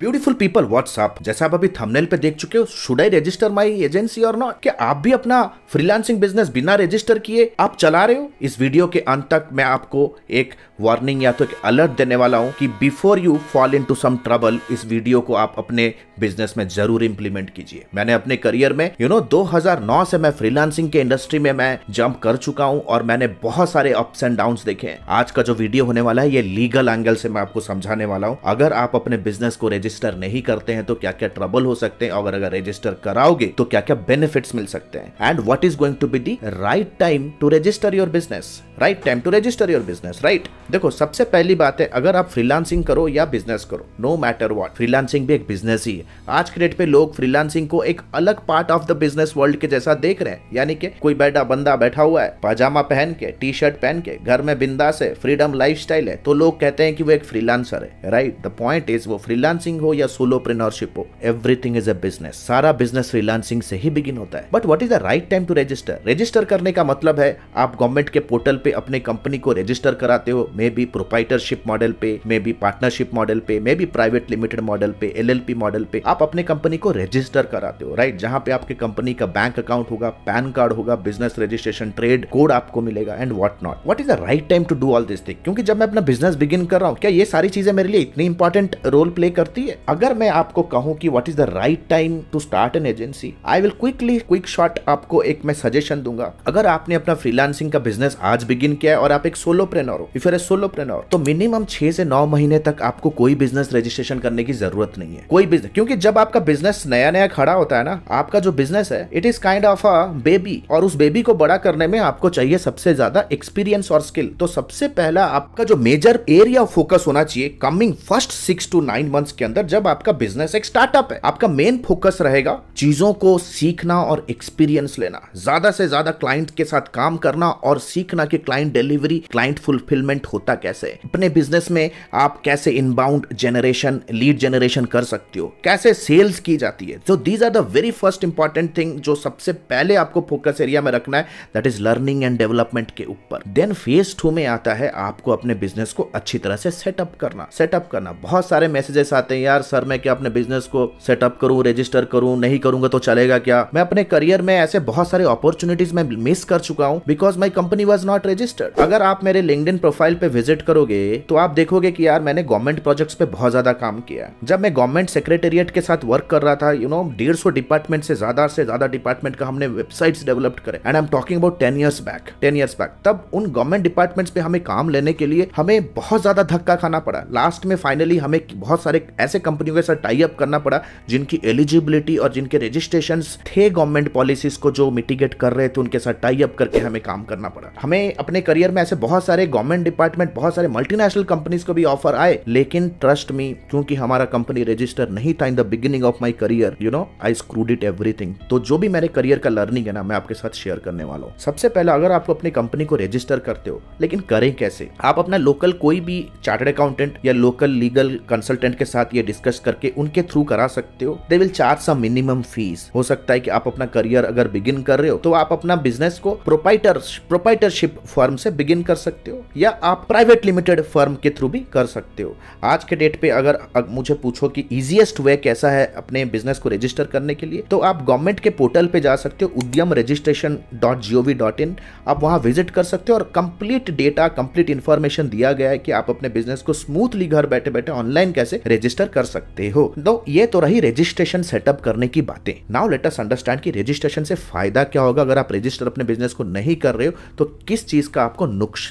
Beautiful people WhatsApp जैसा आप अभी थंबनेल पे देख चुके हो should I register my agency और नॉट क्या आप भी अपना फ्रीलांसिंग बिजनेस बिना रजिस्टर किए आप चला रहे हो इस वीडियो के अंत तक मैं आपको एक वार्निंग या तो एक अलर्ट देने वाला हूं कि before you fall in to some trouble इस वीडियो को आप अपने बिजनेस में जरूर इंप्लीमेंट कीजिए मैंने अपने करियर में यू you नो know, 2009 से मैं फ्रीलांसिंग के इंडस्ट्री में मैं जंप कर चुका हूँ और मैंने बहुत सारे अप्स एंड डाउन देखे आज का जो वीडियो होने वाला है ये लीगल एंगल से मैं आपको समझाने वाला हूँ अगर आप अपने बिजनेस को रजिस्टर नहीं करते हैं तो क्या क्या ट्रबल हो सकते हैं और अगर रजिस्टर कराओगे तो क्या क्या बेनिफिट मिल सकते हैं and what is going to be the right time to register your business right time to register your business right देखो सबसे पहली बात है अगर आप फ्रीलांसिंग करो या बिजनेस करो नो मैटर वॉट फ्रीलांसिंग भी एक बिजनेस ही है आज के डेट पे लोग फ्रीलांसिंग को एक अलग part of the business world के जैसा देख रहे हैं यानी कि कोई बैठा बंदा बैठा हुआ है पाजामा पहन के टी शर्ट पहन के घर में बिंदास है फ्रीडम लाइफ है तो लोग कहते हैं कि वो एक फ्रीलांसर है राइट द पॉइंट इज वो फ्रीलांसिंग हो या सोलो प्रिनरशिप हो एवरीथिंग इज अ बिजनेस सारा बिजनेस फ्रीलांसिंग से ही बिगिन होता है but what is the right time to register register करने का मतलब है आप गवर्नमेंट के पोर्टल पे अपने कंपनी को रजिस्टर कराते हो मे बी प्रोपाइटरशिप मॉडल पे मे बी पार्टनरशिप मॉडल पे maybe private limited model पे एल मॉडल पे आप अपने कंपनी को रजिस्टर कराते हो राइट जहां पे आपके कंपनी का बैंक अकाउंट होगा पैन कार्ड होगा बिजनेस रजिस्ट्रेशन ट्रेड कोड आपको मिलेगा and what not what is the right time to do all this thing क्योंकि जब मैं अपना बिजनेस बिगिन कर रहा हूँ क्या ये सारी चीजें मेरे लिए इतनी इंपॉर्टेंट रोल प्ले करती है अगर मैं आपको कहूँ कि what is the right time to start an agency I will quickly quick short आपको एक मैं सजेशन दूंगा अगर आपने अपना फ्रीलांसिंग का बिजनेस आज बिगिन किया है और आप एक सोलो प्रेनर हो इफ यूर सोलो सोलोप्रेनोर तो मिनिमम छह से नौ महीने तक आपको कोई बिजनेस रजिस्ट्रेशन करने की जरूरत नहीं है कोई बिजनेस क्योंकि जब आपका बिजनेस नया नया खड़ा होता है ना आपका जो बिजनेस है it is kind of a baby और उस बेबी को बड़ा करने में आपको चाहिए सबसे ज्यादा एक्सपीरियंस और स्किल तो सबसे पहला आपका जो मेजर एरिया ऑफ फोकस होना चाहिए coming first six to nine months के अंदर जब आपका बिजनेस एक स्टार्टअप है आपका मेन फोकस रहेगा चीजों को सीखना और एक्सपीरियंस लेना ज्यादा से ज्यादा क्लाइंट के साथ काम करना और सीखना कि क्लाइंट डिलीवरी क्लाइंट फुलफिलमेंट होता कैसे अपने बिजनेस में आप कैसे इनबाउंड जनरेशन लीड जनरेशन कर सकते हो कैसे सेल्स की जाती है so these are the very first important thing जो सबसे पहले आपको फोकस एरिया में रखना है that is learning and development के ऊपर देन फेज टू में आता है आपको अपने बिजनेस को अच्छी तरह से सेटअप करना सेटअप करना बहुत सारे मैसेजेस आते हैं यार सर मैं क्या अपने बिजनेस को सेटअप करूं रजिस्टर करूं नहीं करूंगा तो चलेगा क्या मैं अपने करियर में ऐसे बहुत सारे अपॉर्चुनिटीज मैं मिस कर चुका हूं because my company was not registered अगर आप मेरे लिंकड प्रोफाइल पे विजिट करोगे तो आप देखोगे कि यार मैंने गवर्नमेंट प्रोजेक्ट्स पे बहुत ज्यादा काम किया जब मैं गवर्नमेंट सेक्रेटेरिएट के साथ वर्क कर रहा था यू नो डेढ़ डिपार्टमेंट से ज्यादा से ज्यादा डिपार्टमेंट का हमने वेबसाइट डेवलप करे and I am talking about ten years back ten years back तब उन गवर्नमेंट डिपार्टमेंट्स पे हमें काम लेने के लिए हमें बहुत ज्यादा धक्का खाना पड़ा लास्ट में फाइनली हमें बहुत सारे ऐसे कंपनियों के साथ टाई अप करना पड़ा जिनकी एलिजिबिलिटी और जिनके रजिस्ट्रेशन थे गवर्नमेंट पॉलिसीज को जो मिटिगेट कर रहे थे उनके साथ टाई अप करके हमें काम करना पड़ा हमें अपने करियर में ऐसे बहुत सारे गवर्नमेंट डिपार्ट डिपार्टमेंट बहुत सारे मल्टीनेशनल कंपनीज को भी ऑफर आए लेकिन ट्रस्ट मी क्योंकि हमारा कंपनी रजिस्टर नहीं था in the beginning of my career you know I screwed it everything तो जो भी मेरे करियर का लर्निंग है ना मैं आपके साथ शेयर करने वाला हूँ सबसे पहले अगर आपको अपनी कंपनी को रजिस्टर करते हो लेकिन करें कैसे आप अपना लोकल कोई भी चार्टर्ड अकाउंटेंट या लोकल लीगल कंसल्टेंट के साथ ये डिस्कस करके उनके थ्रू करा सकते हो they will charge some minimum fees हो सकता है कि आप अपना करियर अगर बिगिन कर रहे हो तो आप अपना बिजनेस को प्रोपाइटर प्रोपाइटरशिप फॉर्म से बिगिन कर सकते हो या आप आप प्राइवेट लिमिटेड फर्म के थ्रू भी कर सकते हो आज के डेट पे अगर मुझे पूछो कि इजीएस्ट वे कैसा है अपने बिजनेस को रजिस्टर करने के लिए तो आप गवर्नमेंट के पोर्टल पे जा सकते हो Udyam registration dot G O V dot in आप वहाँ विजिट कर सकते हो और कंप्लीट डेटा कंप्लीट इन्फॉर्मेशन दिया गया है कि आप अपने बिजनेस को स्मूथली घर बैठे बैठे ऑनलाइन कैसे रजिस्टर कर सकते हो तो ये तो रही रजिस्ट्रेशन सेटअप करने की बातें नाउ लेट अस अंडरस्टैंड की रजिस्ट्रेशन से फायदा क्या होगा अगर आप रजिस्टर अपने बिजनेस को नहीं कर रहे हो तो किस चीज का आपको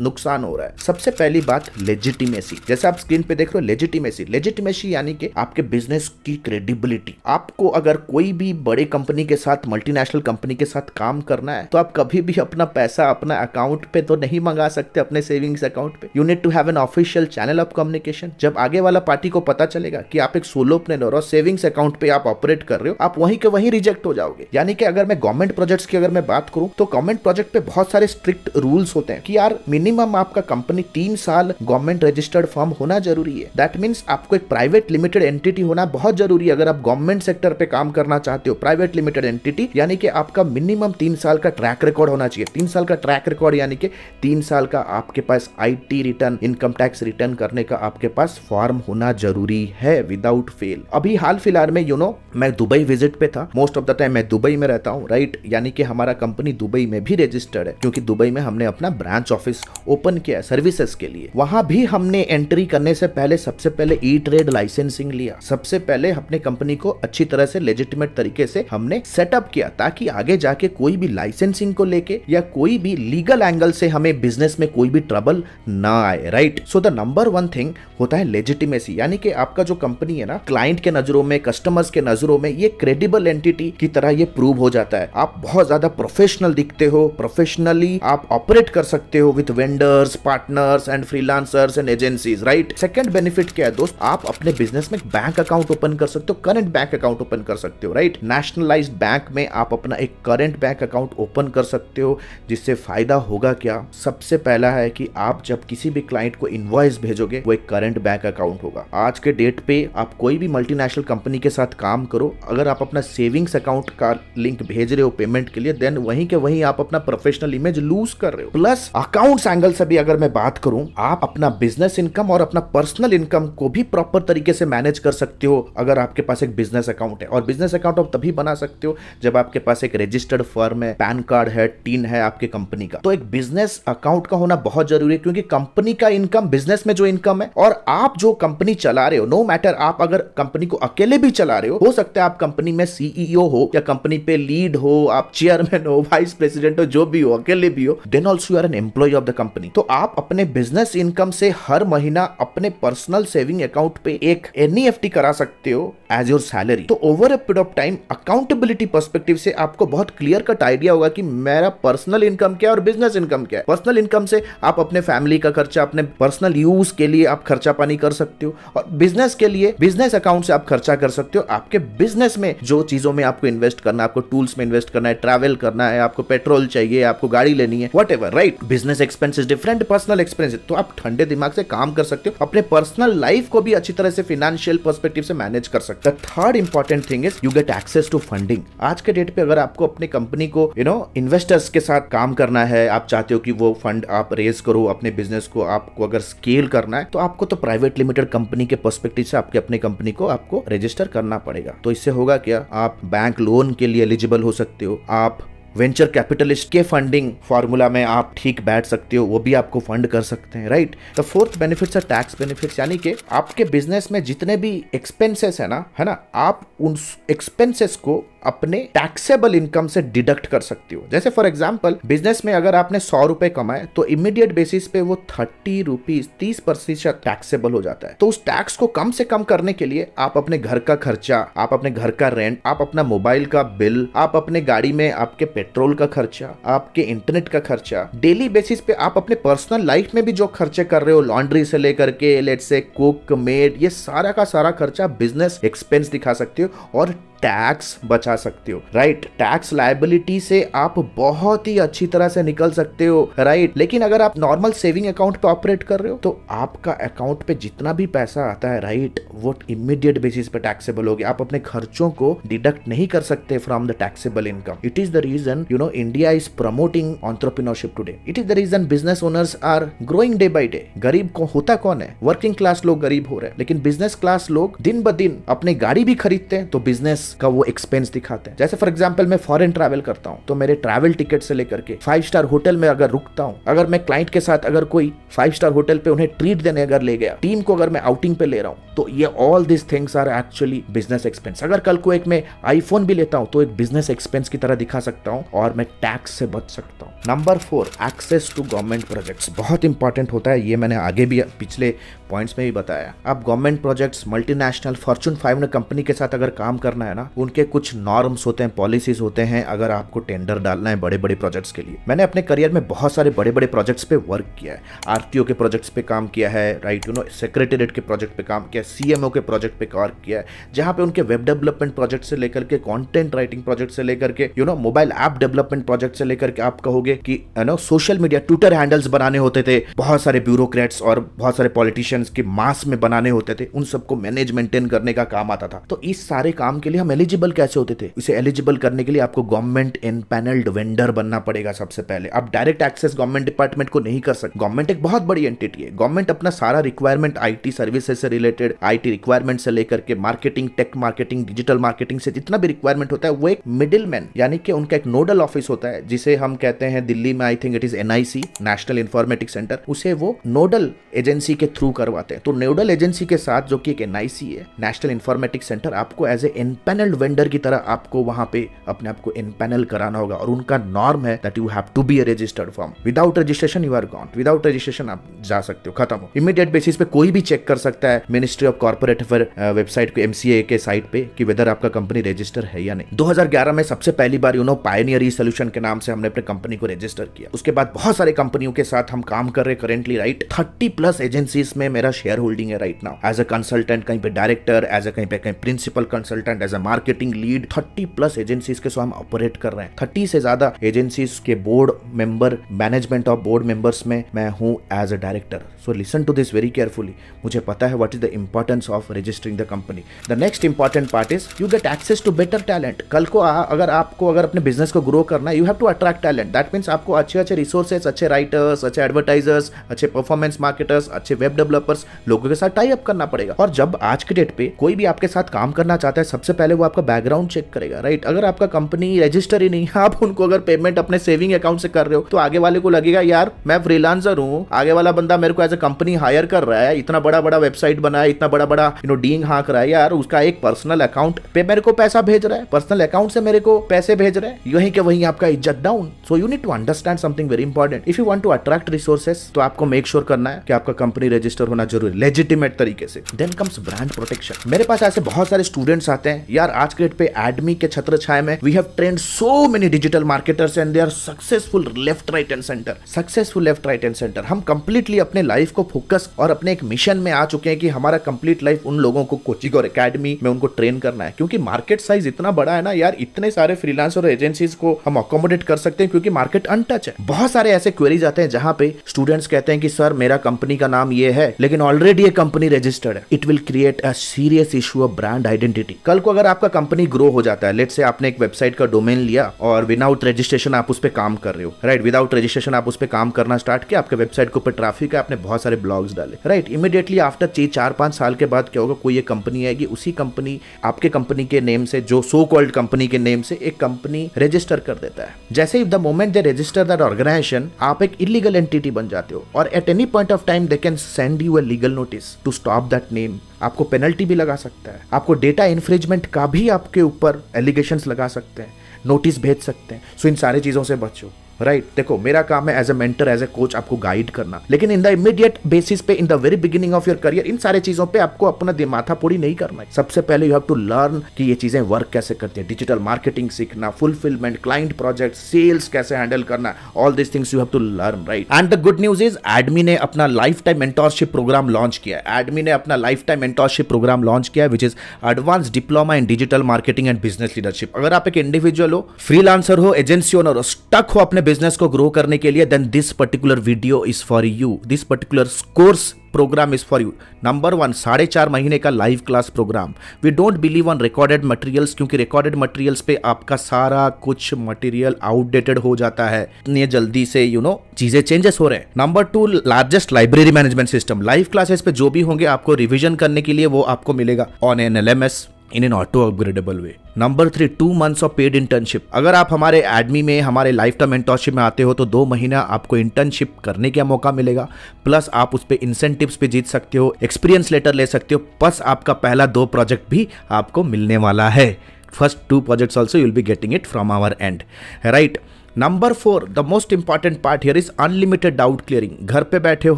नुकसान हो रहा है सबसे पहली बात लेजिटिमेसी जैसे आप स्क्रीन पे देख रहे हो लेजिटिमेसी लेजिटिमेसी यानी कि आपके बिजनेस की क्रेडिबिलिटी आपको अगर कोई भी बड़े कंपनी के साथ मल्टीनेशनल कंपनी के साथ काम करना है तो आप कभी भी अपना पैसा अपना अकाउंट पे तो नहीं मंगा सकते अपने सेविंग्स अकाउंट पे you need to have an official channel of communication जब आगे वाला पार्टी को पता चलेगा कि आप एक सोलोप्रेनर और सेविंग्स अकाउंट पे आप ऑपरेट कर रहे हो आप वहीं के वहीं रिजेक्ट हो जाओगे यानी कि अगर मैं गवर्नमेंट प्रोजेक्ट्स की अगर मैं बात करूं तो गवर्नमेंट प्रोजेक्ट पे बहुत सारे स्ट्रिक्ट रूल्स होते हैं कि यार मिनिमम आपका कंपनी में तीन साल गवर्नमेंट रजिस्टर्ड फॉर्म होना जरूरी है दैट मीन्स आपको एक प्राइवेट लिमिटेड एंटिटी होना बहुत जरूरी है अगर आप गवर्नमेंट सेक्टर पे काम करना चाहते हो प्राइवेट लिमिटेड एंटिटी यानी कि आपका मिनिमम तीन साल का ट्रैक रिकॉर्ड होना चाहिए तीन साल का ट्रैक रिकॉर्ड यानी कि तीन साल का आपके पास I return income tax return करने का आपके पास फॉर्म होना जरूरी है विदाउट फेल अभी हाल फिलहाल में यू you नो know, मैं दुबई विजिट पे था मोस्ट ऑफ द टाइम मैं दुबई में रहता हूँ राइट यानी कि हमारा कंपनी दुबई में भी रजिस्टर्ड है क्योंकि दुबई में हमने अपना ब्रांच ऑफिस ओपन किया है सर्विस सर्विसेज के लिए वहां भी हमने एंट्री करने से पहले सबसे पहले ई ट्रेड लाइसेंसिंग लिया सबसे पहले अपने कंपनी को अच्छी तरह से लेजिटिमेट तरीके से हमने सेटअप किया ताकि आगे जाके कोई भी लाइसेंसिंग को लेके या कोई भी लीगल एंगल से हमें बिजनेस में कोई भी ट्रबल ना आए right so the number one thing होता है लेजिटिमेसी यानी कि आपका जो कंपनी है ना क्लाइंट के नजरों में कस्टमर्स के नजरों में ये क्रेडिबल एंटिटी की तरह ये प्रूव हो जाता है आप बहुत ज्यादा प्रोफेशनल दिखते हो प्रोफेशनली आप ऑपरेट कर सकते हो with vendors partner entrepreneurs and freelancers and agencies right second benefit क्या है दोस्त आप अपने बिजनेस में बैंक अकाउंट ओपन कर सकते हो करंट बैंक अकाउंट ओपन कर सकते हो राइट नेशनलाइज बैंक में आप अपना एक करंट बैंक अकाउंट ओपन कर सकते हो जिससे फायदा होगा क्या सबसे पहला है कि आप जब किसी भी क्लाइंट को इन्वॉइस भेजोगे वो एक करंट बैंक अकाउंट होगा आज के डेट पे आप कोई भी मल्टीनेशनल कंपनी के साथ काम करो अगर आप अपना सेविंग्स अकाउंट का लिंक भेज रहे हो पेमेंट के लिए देन वहीं के वहीं आप अपना प्रोफेशनल इमेज लूज कर रहे हो प्लस अकाउंट्स एंगल से भी अगर मैं बात बात करूं आप अपना बिजनेस इनकम और अपना पर्सनल इनकम को भी प्रॉपर तरीके से मैनेज कर सकते हो अगर आपके पास एक बिजनेस अकाउंट है और बिजनेस अकाउंट आप तभी बना सकते हो जब आपके पास एक रजिस्टर्ड फर्म है पैन कार्ड है टीन है आपके कंपनी का तो एक बिजनेस अकाउंट का होना बहुत जरूरी है क्योंकि कंपनी का इनकम बिजनेस में जो इनकम है और आप जो कंपनी चला रहे हो नो मैटर आप अगर कंपनी को अकेले भी चला रहे हो हो सकता है आप कंपनी में सीईओ e हो या कंपनी पे लीड हो आप चेयरमैन हो वाइस प्रेसिडेंट हो जो भी हो अकेले भी हो then also you are an employ of the company तो आप अपने बिजनेस इनकम से हर महीना अपने पर्सनल सेविंग अकाउंट पे एक एन e करा सकते हो एज योर सैलरी तो over a period of time accountability perspective से आपको बहुत क्लियर कट आइडिया होगा कि मेरा पर्सनल इनकम क्या है और बिजनेस इनकम क्या है पर्सनल इनकम से आप अपने फैमिली का खर्चा अपने पर्सनल यूज के लिए आप खर्चा पानी कर सकते हो और बिजनेस के लिए बिजनेस अकाउंट से आप खर्चा कर सकते हो आपके बिजनेस में जो चीजों में आपको इन्वेस्ट करना है आपको टूल्स में इन्वेस्ट करना है ट्रैवल करना है आपको पेट्रोल चाहिए आपको गाड़ी लेनी है whatever right business expenses different personal experience है तो आप ठंडे दिमाग से काम कर सकते हो अपने पर्सनल लाइफ को भी अच्छी तरह से फाइनेंशियल पर्सपेक्टिव से मैनेज कर सकते हो third important thing is you get access to funding आज के डेट पे अगर आपको अपनी कंपनी को यू नो इन्वेस्टर्स के साथ काम करना है आप चाहते हो कि वो फंड आप रेज करो अपने बिजनेस को आपको अगर स्केल करना है तो आपको तो प्राइवेट लिमिटेड कंपनी के पर्सपेक्टिव से आपके अपने कंपनी को आपको रजिस्टर करना पड़ेगा तो इससे होगा क्या आप बैंक लोन के लिए एलिजिबल हो सकते हो आप वेंचर कैपिटलिस्ट के फंडिंग फार्मूला में आप ठीक बैठ सकते हो वो भी आपको फंड कर सकते हैं राइट द फोर्थ बेनिफिट्स है टैक्स बेनिफिट्स यानी कि आपके बिजनेस में जितने भी एक्सपेंसेस है ना है ना आप उन एक्सपेंसेस को अपने टैक्सेबल इनकम से डिडक्ट कर सकते हो जैसे फॉर एग्जाम्पल बिजनेस में अगर आपने सौ रुपए कमाए तो इमीडिएट बेसिस पे वो थर्टी रुपीज तीस प्रतिशत टैक्सेबल हो जाता है तो उस टैक्स को कम से कम करने के लिए आप अपने घर का खर्चा आप अपने घर का रेंट आप अपना मोबाइल का बिल आप अपने गाड़ी में आपके पेट्रोल का खर्चा आपके इंटरनेट का खर्चा डेली बेसिस पे आप अपने पर्सनल लाइफ में भी जो खर्चे कर रहे हो लॉन्ड्री से लेकर के लेट से कुक मेड ये सारा का सारा खर्चा बिजनेस एक्सपेंस दिखा सकते हो और टैक्स बचा सकते हो राइट टैक्स लाइबिलिटी से आप बहुत ही अच्छी तरह से निकल सकते हो राइट लेकिन अगर आप नॉर्मल सेविंग अकाउंट पे ऑपरेट कर रहे हो तो आपका अकाउंट पे जितना भी पैसा आता है राइट वो इमीडिएट बेसिस पे टैक्सेबल गया आप अपने खर्चों को डिडक्ट नहीं कर सकते from the taxable income it is the reason you know India is promoting entrepreneurship today it is the reason business owners are growing day by day गरीब को होता कौन है वर्किंग क्लास लोग गरीब हो रहे हैं लेकिन बिजनेस क्लास लोग दिन ब दिन अपनी गाड़ी भी खरीदते हैं तो बिजनेस का वो एक्सपेंस दिखाते हैं जैसे फॉर एग्जाम्पल मैं फॉरन ट्रैवल करता हूँ तो मेरे ट्रैवल टिकट से लेकर के फाइव स्टार होटल में अगर रुकता हूँ अगर मैं क्लाइंट के साथ अगर कोई फाइव स्टार होटल पे उन्हें ट्रीट देने अगर ले गया टीम को अगर मैं आउटिंग पे ले रहा हूँ तो ये all this things are actually business expense अगर कल को एक मैं आईफोन भी लेता हूँ तो एक बिजनेस एक्सपेंस की तरह दिखा सकता हूँ और मैं टैक्स से बच सकता हूँ number four access to government projects बहुत इंपॉर्टेंट होता है ये मैंने आगे भी पिछले पॉइंट्स में भी बताया आप government projects multinational fortune 500 company के साथ अगर काम करना है ना उनके कुछ नॉर्म्स होते हैं पॉलिसीज होते हैं अगर आपको टेंडर डालना है बड़े बड़े प्रोजेक्ट्स के लिए मैंने अपने करियर में बहुत सारे बड़े बड़े प्रोजेक्ट्स पे वर्क किया है आरटीओ के प्रोजेक्ट्स पे काम किया है राइट यू नो सेक्रेटेरिएट के प्रोजेक्ट पे काम किया है सीएमओ के प्रोजेक्ट पे वर्क किया है जहाँ पे उनके वेब डेवलपमेंट प्रोजेक्ट से लेकर के कॉन्टेंट राइटिंग प्रोजेक्ट से लेकर के you know mobile app development project से लेकर के आप कहोगे कि you know social media Twitter handles बनाने होते थे बहुत सारे ब्यूरोक्रेट्स और बहुत सारे पॉलिटिशियन कलेक्शंस के मास में बनाने होते थे उन सबको मैनेज मेंटेन करने का काम आता था तो इस सारे काम के लिए हम एलिजिबल कैसे होते थे इसे एलिजिबल करने के लिए आपको गवर्नमेंट इन पैनल्ड वेंडर बनना पड़ेगा सबसे पहले आप डायरेक्ट एक्सेस गवर्नमेंट डिपार्टमेंट को नहीं कर सकते गवर्नमेंट एक बहुत बड़ी एंटिटी है गवर्नमेंट अपना सारा रिक्वायरमेंट आईटी सर्विसेज से रिलेटेड आईटी रिक्वायरमेंट से लेकर के marketing tech marketing digital marketing से जितना भी रिक्वायरमेंट होता है वो एक मिडिल मैन यानी कि उनका एक नोडल ऑफिस होता है जिसे हम कहते हैं दिल्ली में I think it is NIC national informatic centre उसे वो नोडल एजेंसी के थ्रू कर करवाते हैं तो नोडल एजेंसी के साथ जो कि एक एन है नेशनल इन्फॉर्मेटिक्स सेंटर आपको एज ए एनपैनल्ड वेंडर की तरह आपको वहां पे अपने आप को एनपैनल कराना होगा और उनका नॉर्म है that you have to be registered form without registration you are gone without registration आप जा सकते हो खत्म हो इमीडिएट बेसिस पे कोई भी चेक कर सकता है ministry of corporate affair website के एमसीए के साइट पे कि वेदर आपका कंपनी रजिस्टर है या नहीं 2011 में सबसे पहली बार यू नो पायनियर सोल्यूशन के नाम से हमने अपने कंपनी को रजिस्टर किया उसके बाद बहुत सारे कंपनियों के साथ हम काम कर रहे currently right thirty plus agencies में मेरा शेयर होल्डिंग है right now as a consultant कहीं पे डायरेक्टर एज अ कहीं पे कहीं principal consultant as a marketing lead thirty plus agencies के साथ हम ऑपरेट कर रहे हैं थर्टी से ज्यादा एजेंसीज के board member management of board members में मैं हूँ as a director so listen to this very carefully मुझे पता है what is the importance of registering the company the next important part is you get access to better talent कल को आ, अगर आपको अगर अपने बिजनेस को ग्रो करना है you have to attract talent that means आपको अच्छे अच्छे रिसोर्सेस अच्छे राइटर्स अच्छे एडवर्टाइजर्स अच्छे परफॉर्मेंस मार्केटर्स अच्छे वेब डेवलपर्स लोगों के साथ टाई अप करना पड़ेगा और जब आज के डेट पे कोई भी आपके साथ काम करना चाहता है सबसे पहले वो आपका बैकग्राउंड चेक करेगा राइट अगर आपका कंपनी रजिस्टर ही नहीं है आप उनको अगर पेमेंट अपने सेविंग अकाउंट से कर रहे हो तो आगे वाले को लगेगा यार मैं फ्रीलांसर हूँ आगे वाला बंदा मेरे को as as a company hire कर रहा है इतना बड़ा बड़ा वेबसाइट बनाया इतना बड़ा बड़ा यू नो डींग हाँक रहा है यार उसका एक पर्सनल अकाउंट पे मेरे को पैसा भेज रहा है पर्सनल अकाउंट से मेरे को पैसे भेज रहे हैं यही के वही आपका इज्जत down so you need to understand something very important if you want to attract resources तो आपको मेक श्योर sure करना है कि आपका कंपनी रजिस्टर होना जरूरी लेजिटिमेट तरीके से देन कम्स ब्रांड प्रोटेक्शन मेरे पास ऐसे बहुत सारे स्टूडेंट्स आते हैं यार आज के डेट पे एडमी के छत्र छाए में we have trained so many digital marketers and they are successful left right and centre successful left right and centre हम कंप्लीटली अपने लाइफ लाइफ को फोकस और अपने एक मिशन में आ चुके हैं कि हमारा कंप्लीट लाइफ उन लोगों को कोचिंग और एकेडमी में उनको ट्रेन करना है क्योंकि मार्केट साइज इतना बड़ा है ना यार इतने सारे फ्रीलांस और एजेंसीज को हम अकोमोडेट कर सकते हैं क्योंकि मार्केट अनटच है बहुत सारे ऐसे क्वेरीज आते हैं जहां पे स्टूडेंट्स कहते हैं कि सर मेरा कंपनी का नाम ये है लेकिन ऑलरेडी ये कंपनी रजिस्टर्ड है it will create a serious issue of brand identity कल को अगर आपका कंपनी ग्रो हो जाता है लेट से आपने एक वेबसाइट का डोमेन लिया और विदाउट रजिस्ट्रेशन आप उस पर काम कर रहे हो राइट विदाउट रजिस्ट्रेशन आप उस पर काम करना स्टार्ट किया आपके वेबसाइट के ऊपर ट्राफिक है आपने बहुत सारे ब्लॉग्स डाले राइट इमीडिएटली आफ्टर चे चार पांच साल के बाद क्या होगा कोई एक कंपनी आएगी उसी कंपनी आपके कंपनी के नेम से जो सो कॉल्ड कंपनी के नेम से एक कंपनी रजिस्टर कर देता है जैसे if the moment they register that organisation आप एक इलीगल एंटिटी बन जाते हो और at any point of time they can send you a legal notice to stop that name आपको पेनल्टी भी लगा सकता है आपको डेटा इन्फ्रिजमेंट का भी आपके ऊपर एलिगेशन लगा सकते हैं नोटिस भेज सकते हैं सो इन सारी चीज़ों से बचो राइट right? देखो मेरा काम है as a mentor as a coach आपको गाइड करना लेकिन इन द इमीडिएट बेसिस पे in the very beginning of your career इन सारे चीजों पे आपको अपना दिमाथा पूरी नहीं करना है सबसे पहले यू हैव टू लर्न कि ये चीजें वर्क कैसे करती है डिजिटल मार्केटिंग सीखना फुलफिलमेंट क्लाइंट प्रोजेक्ट सेल्स कैसे हैंडल करना all this things you have to learn right and the good news is एडमी ने अपना life time mentorship programme launch किया है एडमी ने अपना life time mentorship programme launch किया है which is advance diploma in digital marketing and business leadership अगर आप एक इंडिविजुअल हो फ्रीलांसर हो एजेंसी ओनर हो स्टक हो अपने बिजनेस को ग्रो करने के लिए then this particular video is for you this particular course programme is for you number one साढ़े चार महीने का live class programme we don't believe on recorded materials क्योंकि रिकॉर्डेड मटेरियल्स पे आपका सारा कुछ मटेरियल आउटडेटेड हो जाता है इतने जल्दी से यू नो चीजें चेंजेस हो रहे हैं number two largest library management system live classes पे जो भी होंगे आपको रिविजन करने के लिए वो आपको मिलेगा on an L M S in an auto upgradable way number three two months of paid internship अगर आप हमारे एडमी में हमारे लाइफ टाइम इंटर्नशिप में आते हो तो दो महीना आपको इंटर्नशिप करने का मौका मिलेगा प्लस आप उस पर इंसेंटिव्स भी जीत सकते हो एक्सपीरियंस लेटर ले सकते हो प्लस आपका पहला दो प्रोजेक्ट भी आपको मिलने वाला है first two projects also you'll be getting it from our end right number four the most important part here is unlimited doubt clearing घर पे बैठे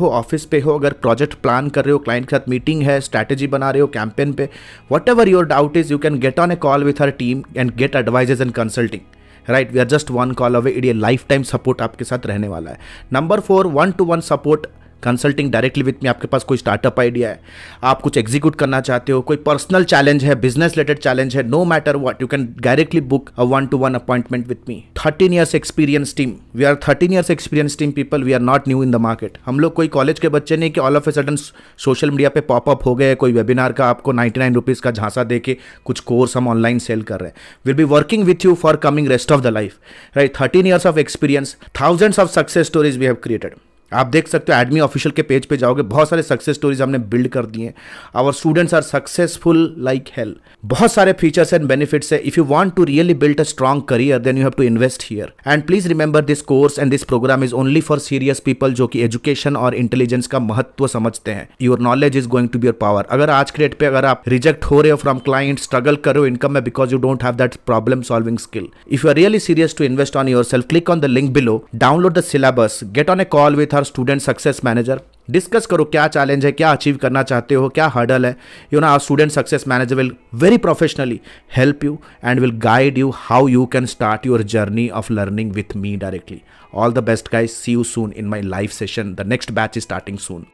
हो ऑफिस पे हो अगर प्रोजेक्ट प्लान कर रहे हो क्लाइंट के साथ मीटिंग है स्ट्रैटेजी बना रहे हो कैंपेन पे whatever your doubt is you can get on a call with her team and get advises and consulting right we are just one call away it a life time support आपके साथ रहने वाला है number four one to one support consulting directly with me आपके पास कोई startup idea है आप कुछ एग्जीक्यूट करना चाहते हो कोई पर्सनल चैलेंज है बिजनेस रिलेटेड चैलेंज है no matter what you can directly book a one to one appointment with me thirteen years experience team we are thirteen years experience team people we are not new in the market हम लोग कोई college के बच्चे नहीं कि all of a sudden social media पे pop up हो गए कोई वेबिनार का आपको नाइन्टी नाइन रुपीज़ का झांसा दे के कुछ कोर्स हम ऑनलाइन सेल कर रहे हैं will be working with you for coming rest of the life right thirteen years of experience thousands of success stories we have created आप देख सकते हो एडमी ऑफिशियल के पेज पे जाओगे बहुत सारे सक्सेस स्टोरीज हमने बिल्ड कर दिए हैं our students are successful like hell बहुत सारे फीचर्स एंड बेनिफिट्स है if you want to really build a strong career then you have to invest here and please remember this course and this programme is only for serious people जो कि education और intelligence का महत्व समझते हैं your knowledge is going to be your power अगर आज के डेट पे अगर आप रिजेक्ट हो रहे हो फ्रॉम क्लाइंट स्ट्रगल कर रहे हो इनकम में because you don't have that problem solving skill if you are really serious to invest on your self click on the link below download the syllabus get on a call with her become student success manager discuss करो क्या challenge है क्या achieve करना चाहते हो क्या hurdle है you know our student success manager will very professionally help you and will guide you how you can start your journey of learning with me directly all the best guys see you soon in my live session the next batch is starting soon